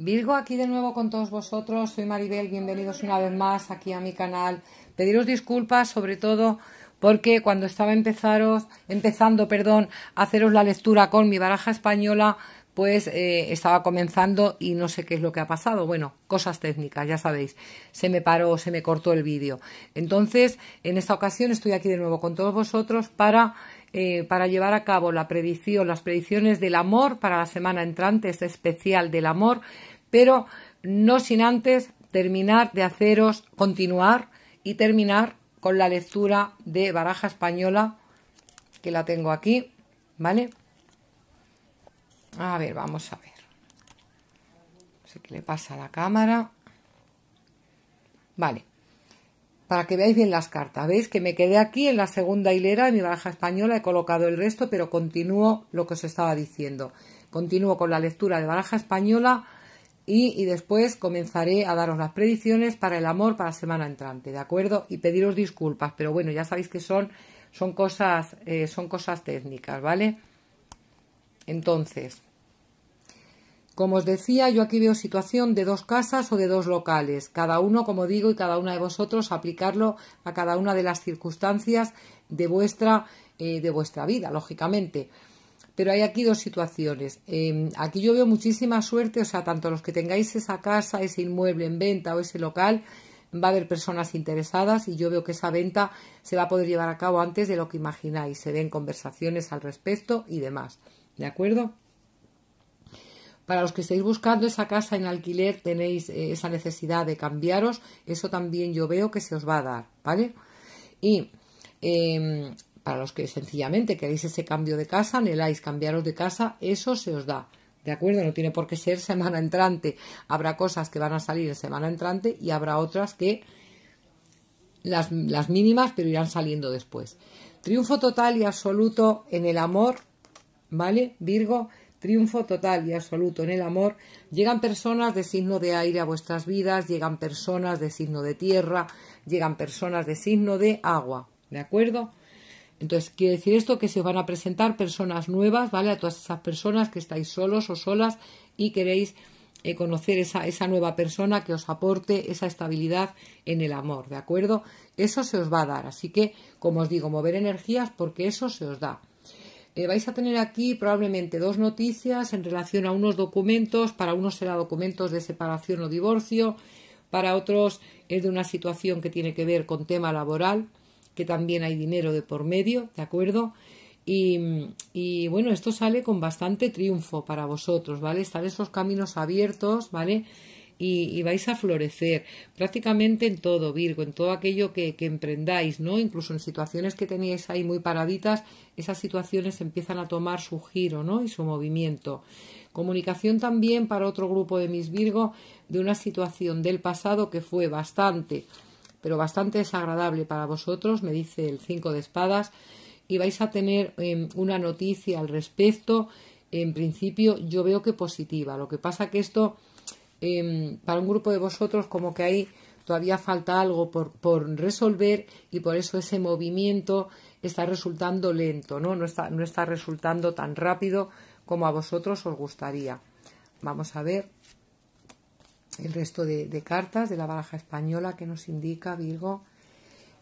Virgo, aquí de nuevo con todos vosotros. Soy Maribel, bienvenidos una vez más aquí a mi canal. Pediros disculpas, sobre todo porque cuando estaba empezaros, empezando perdón, a haceros la lectura con mi baraja española, pues eh, estaba comenzando y no sé qué es lo que ha pasado. Bueno, cosas técnicas, ya sabéis. Se me paró, se me cortó el vídeo. Entonces, en esta ocasión estoy aquí de nuevo con todos vosotros para eh, para llevar a cabo la predicción, las predicciones del amor para la semana entrante, este especial del amor, pero no sin antes terminar de haceros continuar y terminar con la lectura de baraja española que la tengo aquí, ¿vale? A ver, vamos a ver. No sé qué le pasa a la cámara. Vale para que veáis bien las cartas. Veis que me quedé aquí en la segunda hilera de mi baraja española, he colocado el resto, pero continúo lo que os estaba diciendo. Continúo con la lectura de baraja española y, después comenzaré a daros las predicciones para el amor para semana entrante, ¿de acuerdo? Y pediros disculpas, pero bueno, ya sabéis que son, son, cosas, eh, son cosas técnicas, ¿vale? Entonces, como os decía, yo aquí veo situación de dos casas o de dos locales, cada uno, como digo, y cada una de vosotros aplicarlo a cada una de las circunstancias de vuestra, eh, vuestra vida, lógicamente. Pero hay aquí dos situaciones. Em, aquí yo veo muchísima suerte, o sea, tanto los que tengáis esa casa, ese inmueble en venta o ese local, va a haber personas interesadas y yo veo que esa venta se va a poder llevar a cabo antes de lo que imagináis. Se ven conversaciones al respecto y demás. ¿De acuerdo? Para los que estáis buscando esa casa en alquiler, tenéis eh, esa necesidad de cambiaros, eso también yo veo que se os va a dar, ¿vale? Y em, para los que sencillamente queréis ese cambio de casa, anheláis cambiaros de casa, eso se os da. ¿De acuerdo? No tiene por qué ser semana entrante. Habrá cosas que van a salir en semana entrante y habrá otras que las mínimas, pero irán saliendo después. Triunfo total y absoluto en el amor, ¿vale? Virgo, triunfo total y absoluto en el amor, llegan personas de signo de aire a vuestras vidas, llegan personas de signo de tierra, llegan personas de signo de agua, ¿de acuerdo? Entonces, quiere decir esto que se van a presentar personas nuevas, ¿vale? A todas esas personas que estáis solos o solas y queréis eh, conocer esa, esa nueva persona que os aporte esa estabilidad en el amor, ¿de acuerdo? Eso se os va a dar. Así que, como os digo, mover energías porque eso se os da. Eh, vais a tener aquí probablemente dos noticias en relación a unos documentos, para unos será documentos de separación o divorcio, para otros es de una situación que tiene que ver con tema laboral, que también hay dinero de por medio, ¿de acuerdo? Y, y, bueno, esto sale con bastante triunfo para vosotros, ¿vale? Están esos caminos abiertos, ¿vale? y, vais a florecer prácticamente en todo, Virgo, en todo aquello que, emprendáis, ¿no? Incluso en situaciones que teníais ahí muy paraditas, esas situaciones empiezan a tomar su giro, ¿no? Y su movimiento. Comunicación también para otro grupo de mis Virgo de una situación del pasado que fue bastante, pero bastante desagradable para vosotros, me dice el cinco de espadas, y vais a tener em, una noticia al respecto. En principio, yo veo que positiva. Lo que pasa que esto Em, para un grupo de vosotros como que hay todavía falta algo por, resolver y por eso ese movimiento está resultando lento, ¿no? No está, no está resultando tan rápido como a vosotros os gustaría. Vamos a ver el resto de cartas de la baraja española que nos indica Virgo.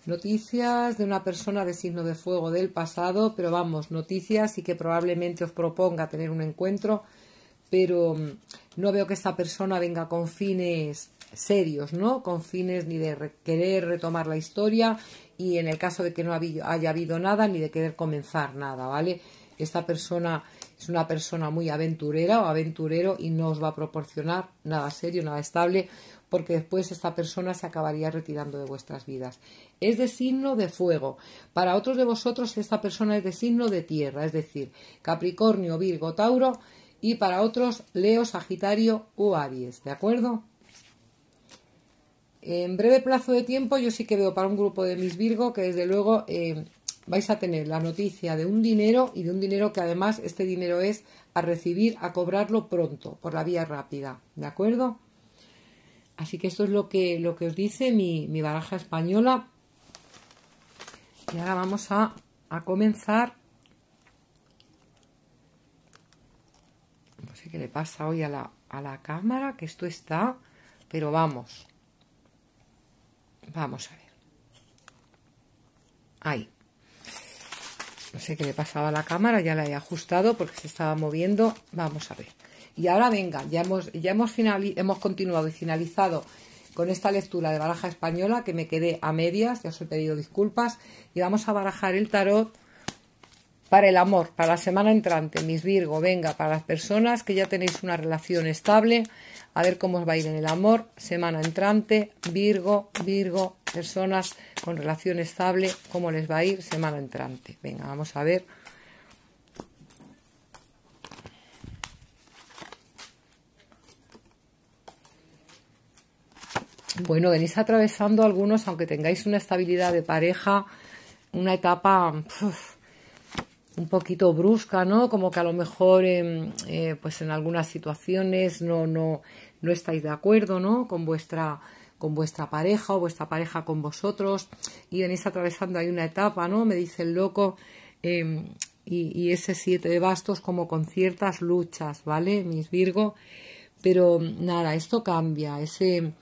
Noticias de una persona de signo de fuego del pasado, pero vamos, noticias y que probablemente os proponga tener un encuentro pero mm, no veo que esta persona venga con fines serios, ¿no? Con fines ni de querer retomar la historia y en el caso de que no haya habido nada ni de querer comenzar nada, ¿vale? Esta persona es una persona muy aventurera o aventurero y no os va a proporcionar nada serio, nada estable, porque después esta persona se acabaría retirando de vuestras vidas. Es de signo de fuego. Para otros de vosotros esta persona es de signo de tierra, es decir, Capricornio, Virgo, Tauro, y para otros Leo, Sagitario o Aries, ¿de acuerdo? En breve plazo de tiempo yo sí que veo para un grupo de mis Virgo que desde luego eh, vais a tener la noticia de un dinero y de un dinero que además este dinero es a recibir, a cobrarlo pronto, por la vía rápida, ¿de acuerdo? Así que esto es lo que, lo que os dice mi, baraja española. Y ahora vamos a, a comenzar le pasa hoy a la, a la cámara, que esto está, pero vamos. Vamos a ver. Ahí. No sé qué le pasaba a la cámara, ya la he ajustado porque se estaba moviendo. Vamos a ver. Y ahora venga, ya hemos, ya hemos, hemos continuado y finalizado con esta lectura de baraja española que me quedé a medias, ya os he pedido disculpas, y vamos a barajar el tarot para el amor, para la semana entrante, mis Virgo, venga, para las personas que ya tenéis una relación estable, a ver cómo os va a ir en el amor, semana entrante, Virgo, Virgo, personas con relación estable, cómo les va a ir semana entrante. Venga, vamos a ver. Bueno, venís atravesando algunos, aunque tengáis una estabilidad de pareja, una etapa un poquito brusca, ¿no? Como que a lo mejor em, eh, pues en algunas situaciones no, no, no estáis de acuerdo, ¿no? Con vuestra con vuestra pareja o vuestra pareja con vosotros y venís atravesando ahí una etapa, ¿no? Me dice el loco em, y, y, ese siete de bastos como con ciertas luchas, ¿vale? Mis Virgo, pero nada, esto cambia, ese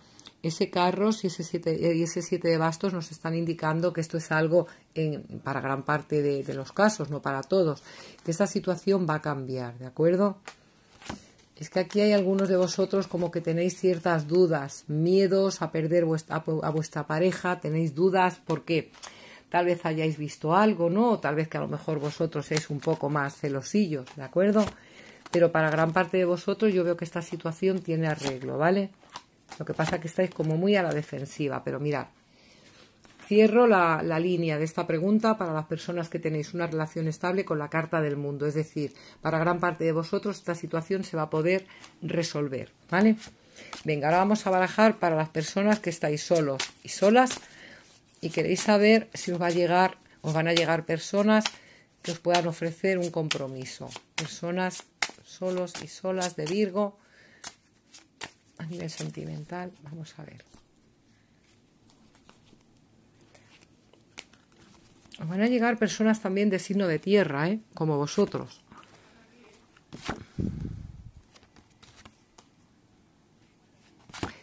ese carro y ese, siete, y eh, ese de bastos nos están indicando que esto es algo para gran parte de, los casos, no para todos, que esta situación va a cambiar, ¿de acuerdo? Es que aquí hay algunos de vosotros como que tenéis ciertas dudas, miedos a perder a vuestra pareja, tenéis dudas porque tal vez hayáis visto algo, ¿no? O tal vez que a lo mejor vosotros es un poco más celosillos, ¿de acuerdo? Pero para gran parte de vosotros yo veo que esta situación tiene arreglo, ¿vale? Lo que pasa es que estáis como muy a la defensiva, pero mirad. Cierro la, la, línea de esta pregunta para las personas que tenéis una relación estable con la carta del mundo. Es decir, para gran parte de vosotros esta situación se va a poder resolver. ¿Vale? Venga, ahora vamos a barajar para las personas que estáis solos y solas y queréis saber si os va a llegar, os van a llegar personas que os puedan ofrecer un compromiso. Personas solos y solas de Virgo a nivel sentimental, vamos a ver. Os van a llegar personas también de signo de tierra, ¿eh? como vosotros.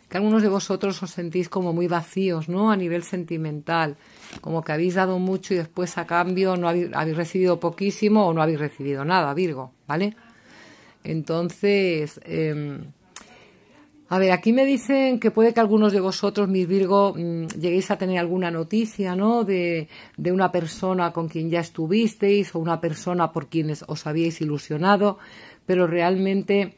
Que algunos de vosotros os sentís como muy vacíos, ¿no? A nivel sentimental, como que habéis dado mucho y después a cambio no habéis, recibido poquísimo o no habéis recibido nada, Virgo, ¿vale? Entonces, em, a ver, aquí me dicen que puede que algunos de vosotros, mis Virgo, mm, lleguéis a tener alguna noticia, ¿no? De, de una persona con quien ya estuvisteis o una persona por quien os habíais ilusionado, pero realmente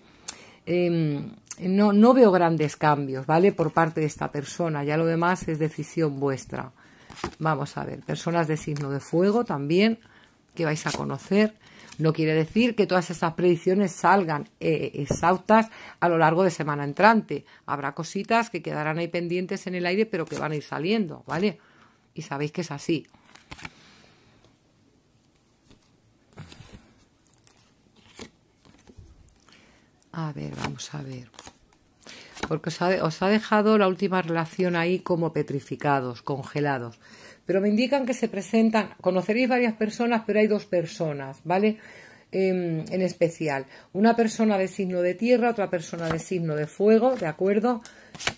em, no, no veo grandes cambios, ¿vale? Por parte de esta persona, ya lo demás es decisión vuestra. Vamos a ver, personas de signo de fuego también que vais a conocer no quiere decir que todas esas predicciones salgan eh, exhaustas a lo largo de semana entrante. Habrá cositas que quedarán ahí pendientes en el aire, pero que van a ir saliendo, ¿vale? Y sabéis que es así. A ver, vamos a ver. Porque os ha dejado la última relación ahí como petrificados, congelados pero me indican que se presentan, conoceréis varias personas, pero hay dos personas, ¿vale? Em, en especial, una persona de signo de tierra, otra persona de signo de fuego, ¿de acuerdo?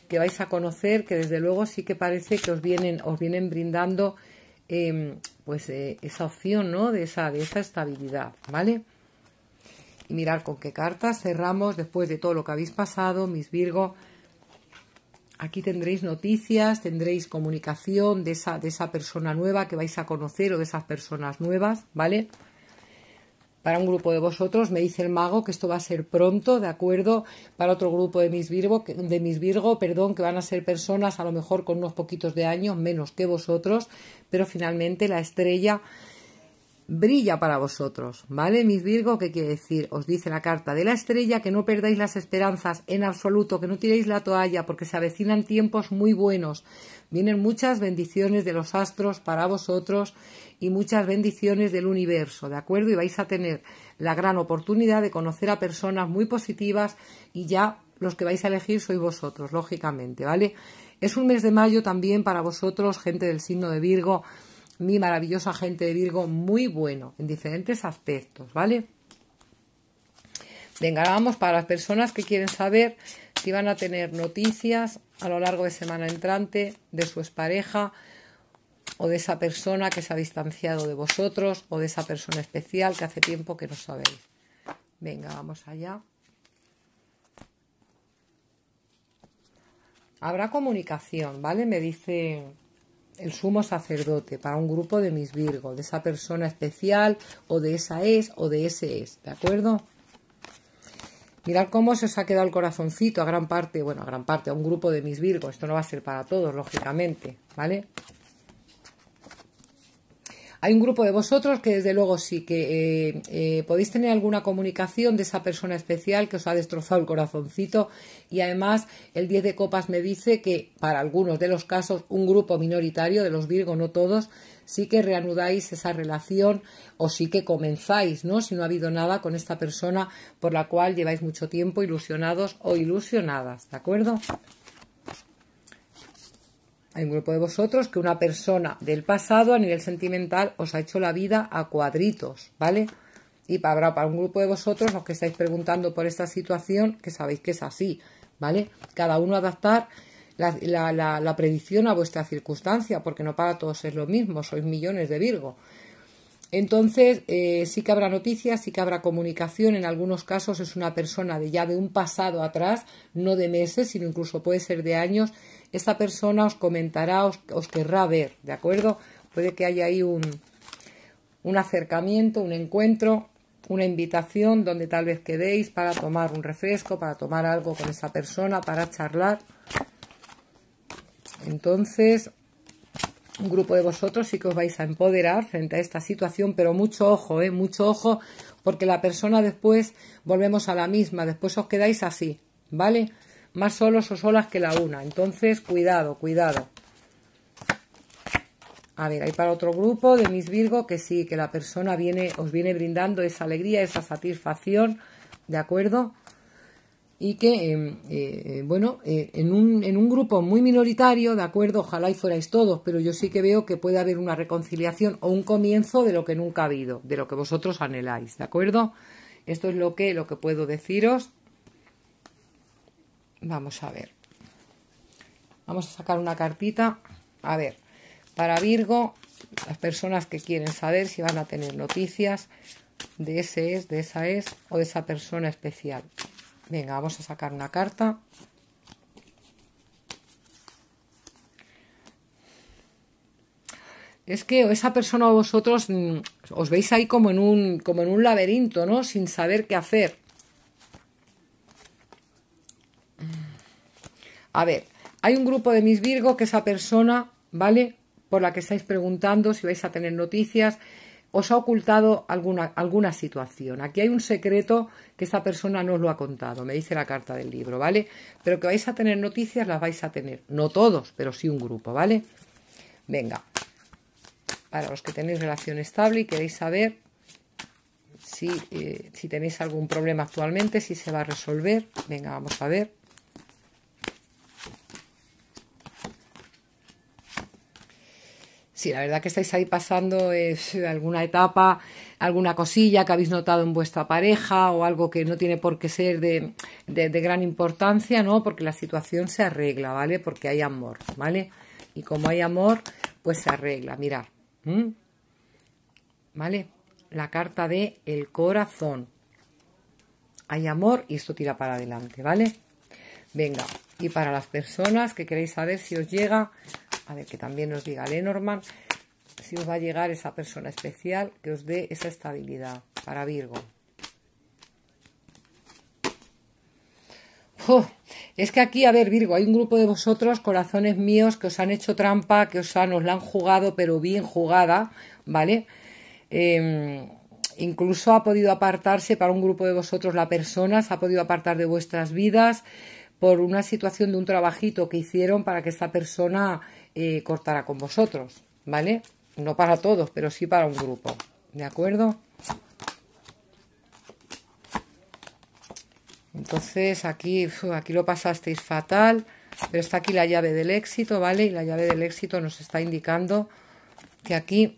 Que vais a conocer, que desde luego sí que parece que os vienen, os vienen brindando em, pues eh, esa opción, ¿no? De esa, de esa estabilidad, ¿vale? Y mirar con qué cartas cerramos después de todo lo que habéis pasado, mis Virgo, Aquí tendréis noticias, tendréis comunicación de esa, persona nueva que vais a conocer o de esas personas nuevas, ¿vale? Para un grupo de vosotros, me dice el mago que esto va a ser pronto, ¿de acuerdo? Para otro grupo de mis Virgo, de mis Virgo, perdón, que van a ser personas a lo mejor con unos poquitos de años menos que vosotros, pero finalmente la estrella brilla para vosotros, ¿vale? Mis Virgo, ¿qué quiere decir? Os dice la carta de la estrella que no perdáis las esperanzas en absoluto, que no tiréis la toalla porque se avecinan tiempos muy buenos. Vienen muchas bendiciones de los astros para vosotros y muchas bendiciones del universo, ¿de acuerdo? Y vais a tener la gran oportunidad de conocer a personas muy positivas y ya los que vais a elegir sois vosotros, lógicamente, ¿vale? Es un mes de mayo también para vosotros, gente del signo de Virgo, mi maravillosa gente de Virgo, muy bueno en diferentes aspectos, ¿vale? Venga, vamos para las personas que quieren saber si van a tener noticias a lo largo de semana entrante de su expareja o de esa persona que se ha distanciado de vosotros o de esa persona especial que hace tiempo que no sabéis. Venga, vamos allá. Habrá comunicación, ¿vale? Me dice el sumo sacerdote, para un grupo de mis virgos, de esa persona especial o de esa es o de ese es, ¿de acuerdo? Mirad cómo se os ha quedado el corazoncito a gran parte, bueno, a gran parte, a un grupo de mis virgos. Esto no va a ser para todos, lógicamente, ¿vale? Hay un grupo de vosotros que desde luego sí que eh, eh, podéis tener alguna comunicación de esa persona especial que os ha destrozado el corazoncito y además el 10 de copas me dice que para algunos de los casos un grupo minoritario de los Virgo, no todos, sí que reanudáis esa relación o sí que comenzáis, ¿no? Si no ha habido nada con esta persona por la cual lleváis mucho tiempo ilusionados o ilusionadas, ¿de acuerdo? Hay un grupo de vosotros que una persona del pasado a nivel sentimental os ha hecho la vida a cuadritos, ¿vale? Y para, para un grupo de vosotros, los que estáis preguntando por esta situación, que sabéis que es así, ¿vale? Cada uno adaptar la, predicción a vuestra circunstancia, porque no para todos es lo mismo, sois millones de Virgo. Entonces, eh, sí que habrá noticias, sí que habrá comunicación. En algunos casos es una persona de ya de un pasado atrás, no de meses, sino incluso puede ser de años, esta persona os comentará, os, querrá ver, ¿de acuerdo? Puede que haya ahí un, un acercamiento, un encuentro, una invitación donde tal vez quedéis para tomar un refresco, para tomar algo con esa persona, para charlar. Entonces, un grupo de vosotros sí que os vais a empoderar frente a esta situación, pero mucho ojo, ¿eh? mucho ojo, porque la persona después volvemos a la misma, después os quedáis así, ¿vale? Más solos o solas que la una. Entonces, cuidado, cuidado. A ver, hay para otro grupo de mis Virgo que sí, que la persona viene, os viene brindando esa alegría, esa satisfacción, ¿de acuerdo? Y que, eh, eh, bueno, eh, en, un, en un grupo muy minoritario, ¿de acuerdo? Ojalá y fuerais todos, pero yo sí que veo que puede haber una reconciliación o un comienzo de lo que nunca ha habido, de lo que vosotros anheláis, ¿de acuerdo? Esto es lo que, lo que puedo deciros. Vamos a ver. Vamos a sacar una cartita. A ver, para Virgo, las personas que quieren saber si van a tener noticias de ese es, de esa es o de esa persona especial. Venga, vamos a sacar una carta. es que esa persona o vosotros mm, os veis ahí como en un como en un laberinto, ¿no? Sin saber qué hacer. A ver, hay un grupo de mis Virgo que esa persona, ¿vale? Por la que estáis preguntando si vais a tener noticias, os ha ocultado alguna, alguna situación. Aquí hay un secreto que esa persona no os lo ha contado, me dice la carta del libro, ¿vale? Pero que vais a tener noticias, las vais a tener. No todos, pero sí un grupo, ¿vale? Venga, para los que tenéis relación estable y queréis saber si, eh, si tenéis algún problema actualmente, si se va a resolver, venga, vamos a ver. si la verdad que estáis ahí pasando alguna etapa, alguna cosilla que habéis notado en vuestra pareja o algo que no tiene por qué ser de, gran importancia, ¿no? Porque la situación se arregla, ¿vale? Porque hay amor, ¿vale? Y como hay amor, pues se arregla, mirad. ¿Vale? La carta de el corazón. Hay amor y esto tira para adelante, ¿vale? Venga, y para las personas que queréis saber si os llega a ver que también nos diga Lenormand si os va a llegar esa persona especial que os dé esa estabilidad para Virgo. es que aquí, a ver, Virgo, hay un grupo de vosotros, corazones míos, que os han hecho trampa, que os han, la han jugado, pero bien jugada, ¿vale? Em, incluso ha podido apartarse para un grupo de vosotros la persona, se ha podido apartar de vuestras vidas por una situación de un trabajito que hicieron para que esta persona eh, cortará con vosotros, ¿vale? No para todos, pero sí para un grupo, ¿de acuerdo? Entonces aquí, aquí lo pasasteis fatal, pero está aquí la llave del éxito, ¿vale? Y la llave del éxito nos está indicando que aquí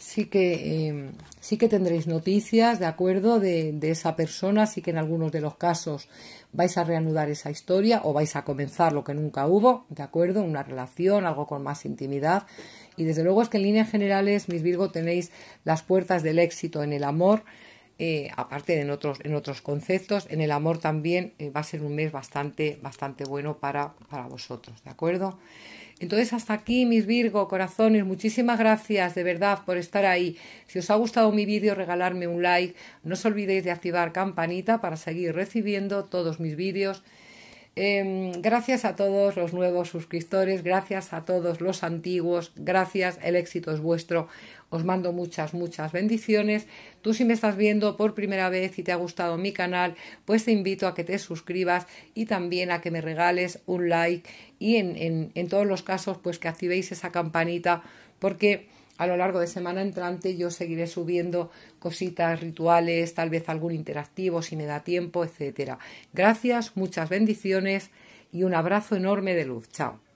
sí que eh, sí que tendréis noticias, ¿de acuerdo?, de, esa persona, sí que en algunos de los casos vais a reanudar esa historia o vais a comenzar lo que nunca hubo, ¿de acuerdo?, una relación, algo con más intimidad. Y desde luego es que en líneas generales, mis Virgo, tenéis las puertas del éxito en el amor. Eh, aparte de en otros, conceptos, en el amor también eh, va a ser un mes bastante, bastante bueno para, para vosotros, ¿de acuerdo? Entonces, hasta aquí, mis Virgo, corazones, muchísimas gracias de verdad por estar ahí. Si os ha gustado mi vídeo, regalarme un like. No os olvidéis de activar campanita para seguir recibiendo todos mis vídeos. Em, gracias a todos los nuevos suscriptores, gracias a todos los antiguos, gracias, el éxito es vuestro. Os mando muchas, muchas bendiciones. Tú si me estás viendo por primera vez y te ha gustado mi canal, pues te invito a que te suscribas y también a que me regales un like y en, en todos los casos pues que activéis esa campanita porque a lo largo de semana entrante yo seguiré subiendo cositas, rituales, tal vez algún interactivo si me da tiempo, etcétera. Gracias, muchas bendiciones y un abrazo enorme de luz. Chao.